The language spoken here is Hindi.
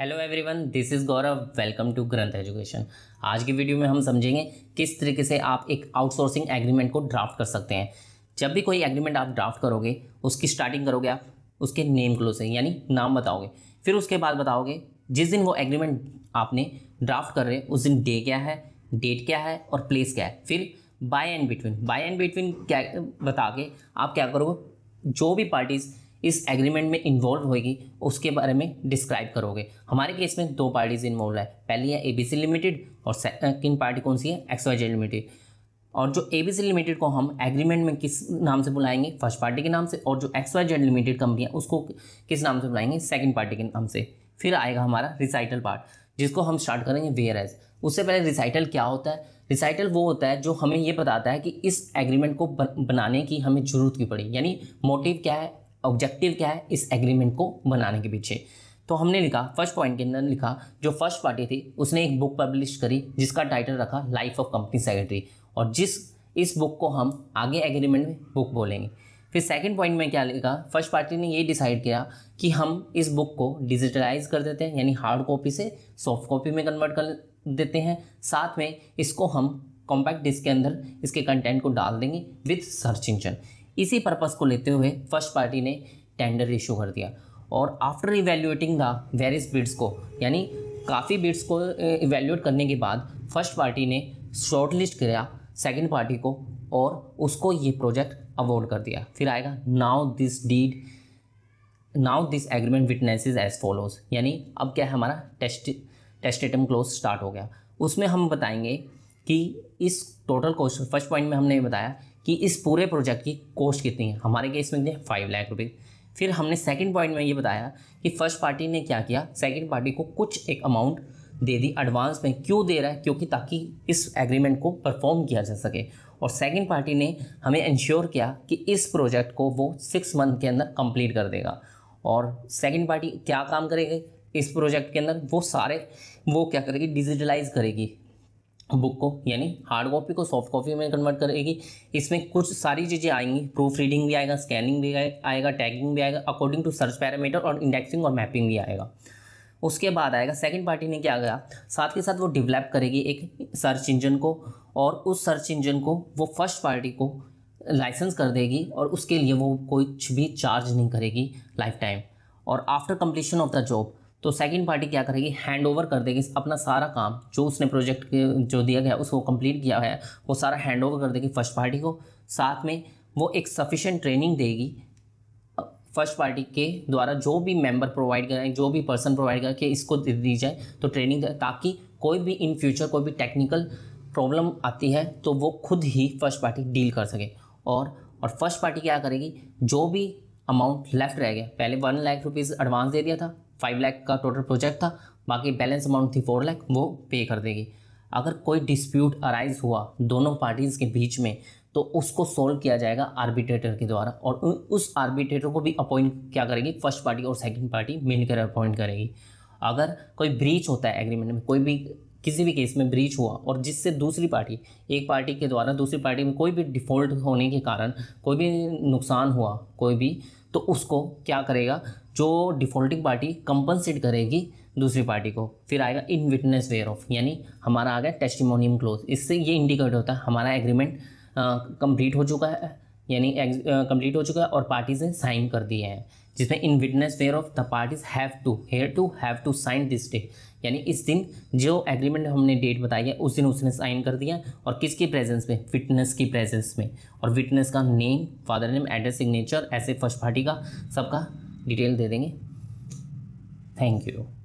hello everyone this is Gaurav welcome to Granth education आज की वीडियो में हम समझेंगे किस तरीके से आप एक आउटसोर्सिंग एग्रीमेंट को ड्राफ्ट कर सकते हैं जब भी कोई एग्रीमेंट आप ड्राफ्ट करोगे उसकी स्टार्टिंग करोगे आप उसके नेम क्लोज से यानी नाम बताओगे फिर उसके बाद बताओगे जिस दिन वो एग्रीमेंट आपने ड्राफ्ट कर रहे हैं उस दिन डे क्या है डेट क्या है और प्लेस क्या है फिर by and between by and between क्या बता के आप क्या करोगे जो भी पार्टीज़ इस एग्रीमेंट में इन्वॉल्व होगी उसके बारे में डिस्क्राइब करोगे हमारे केस में दो पार्टीज इन्वॉल्व है पहली है एबीसी लिमिटेड और सेकंड पार्टी कौन सी है जेड लिमिटेड और जो ए बी सी लिमिटेड को हम एग्रीमेंट में किस नाम से बुलाएंगे फर्स्ट पार्टी के नाम से और जो X Y Z limited company है उसको किस नाम से बुलाएंगे सेकेंड पार्टी के नाम से फिर आएगा हमारा रिसाइटल पार्ट जिसको हम स्टार्ट करेंगे वेयर एज उससे पहले रिसाइटल क्या होता है रिसाइटल वो होता है जो हमें ये बताता है कि इस एग्रीमेंट को बनाने की हमें ज़रूरत क्यों पड़ी यानी मोटिव क्या है ऑब्जेक्टिव क्या है इस एग्रीमेंट को बनाने के पीछे तो हमने लिखा फर्स्ट पॉइंट के अंदर लिखा जो फर्स्ट पार्टी थी उसने एक बुक पब्लिश करी जिसका टाइटल रखा लाइफ ऑफ कंपनी सेक्रेटरी और जिस इस बुक को हम आगे एग्रीमेंट में बुक बोलेंगे फिर सेकंड पॉइंट में क्या लिखा फर्स्ट पार्टी ने ये डिसाइड किया कि हम इस बुक को डिजिटलाइज कर देते हैं यानी हार्ड कॉपी से सॉफ्ट कॉपी में कन्वर्ट कर देते हैं साथ में इसको हम कॉम्पैक्ट डिस्क के अंदर इसके कंटेंट को डाल देंगे विथ सर्च इंजन इसी पर्पज़ को लेते हुए फर्स्ट पार्टी ने टेंडर इशू कर दिया और after evaluating the various bids को यानी काफ़ी बिड्स को इवेल्यूएट करने के बाद फर्स्ट पार्टी ने शॉर्ट लिस्ट किया सेकेंड पार्टी को और उसको ये प्रोजेक्ट अवॉर्ड कर दिया फिर आएगा now this deed now this agreement witnesses as follows यानी अब क्या है हमारा टेस्ट टेस्टेटम क्लोज स्टार्ट हो गया उसमें हम बताएंगे कि इस टोटल क्वेश्चन फर्स्ट पॉइंट में हमने बताया कि इस पूरे प्रोजेक्ट की कॉस्ट कितनी है हमारे केस में कितने फाइव लाख रुपये फिर हमने सेकंड पॉइंट में ये बताया कि फर्स्ट पार्टी ने क्या किया सेकंड पार्टी को कुछ एक अमाउंट दे दी एडवांस में क्यों दे रहा है क्योंकि ताकि इस एग्रीमेंट को परफॉर्म किया जा सके और सेकंड पार्टी ने हमें इंश्योर किया कि इस प्रोजेक्ट को वो सिक्स मंथ के अंदर कंप्लीट कर देगा और सेकंड पार्टी क्या काम करेगी इस प्रोजेक्ट के अंदर वो सारे वो क्या करेगी डिजिटलाइज करेगी बुक को यानी हार्ड कॉपी को सॉफ्ट कॉपी में कन्वर्ट करेगी इसमें कुछ सारी चीज़ें आएंगी प्रूफ रीडिंग भी आएगा स्कैनिंग भी आएगा टैगिंग भी आएगा अकॉर्डिंग टू सर्च पैरामीटर और इंडेक्सिंग और मैपिंग भी आएगा उसके बाद आएगा सेकंड पार्टी ने क्या गया साथ के साथ वो डेवलप करेगी एक सर्च इंजन को और उस सर्च इंजन को वो फर्स्ट पार्टी को लाइसेंस कर देगी और उसके लिए वो कुछ भी चार्ज नहीं करेगी लाइफ टाइम और after completion of the job तो सेकेंड पार्टी क्या करेगी हैंड ओवर कर देगी अपना सारा काम जो उसने प्रोजेक्ट जो दिया गया उसको कंप्लीट किया है वो सारा हैंड ओवर कर देगी फर्स्ट पार्टी को साथ में वो एक सफिशेंट ट्रेनिंग देगी फर्स्ट पार्टी के द्वारा जो भी मेंबर प्रोवाइड करें जो भी पर्सन प्रोवाइड करके इसको दी जाए तो ट्रेनिंग ताकि कोई भी इन फ्यूचर कोई भी टेक्निकल प्रॉब्लम आती है तो वो खुद ही फर्स्ट पार्टी डील कर सके और और फर्स्ट पार्टी क्या करेगी जो भी अमाउंट लेफ्ट रह गया पहले वन लाख रुपीज़ एडवांस दे दिया था फाइव लाख का टोटल प्रोजेक्ट था बाकी बैलेंस अमाउंट थी फोर लाख वो पे कर देगी अगर कोई डिस्प्यूट अराइज हुआ दोनों पार्टीज़ के बीच में तो उसको सोल्व किया जाएगा आर्बिट्रेटर के द्वारा और उस आर्बिट्रेटर को भी अपॉइंट क्या करेगी फर्स्ट पार्टी और सेकंड पार्टी मिलकर अपॉइंट करेगी अगर कोई ब्रीच होता है एग्रीमेंट में कोई भी किसी भी केस में ब्रीच हुआ और जिससे दूसरी पार्टी एक पार्टी के द्वारा दूसरी पार्टी में कोई भी डिफ़ॉल्ट होने के कारण कोई भी नुकसान हुआ कोई भी तो उसको क्या करेगा जो डिफ़ॉल्टिंग पार्टी कंपनसेट करेगी दूसरी पार्टी को फिर आएगा इन विटनेस वेयर ऑफ यानी हमारा आ गया टेस्टिमोनियम क्लोज इससे ये इंडिकेट होता है हमारा एग्रीमेंट कंप्लीट हो चुका है यानी कंप्लीट हो चुका है और पार्टीज ने साइन कर दिए हैं जिसमें in witness fair of the parties have to here to have to sign this day यानी इस दिन जो एग्रीमेंट हमने डेट बताई है उस दिन उसने साइन कर दिया और किसकी प्रेजेंस में विटनेस की प्रेजेंस में और विटनेस का name father name address signature ऐसे फर्स्ट पार्टी का सबका डिटेल दे देंगे थैंक यू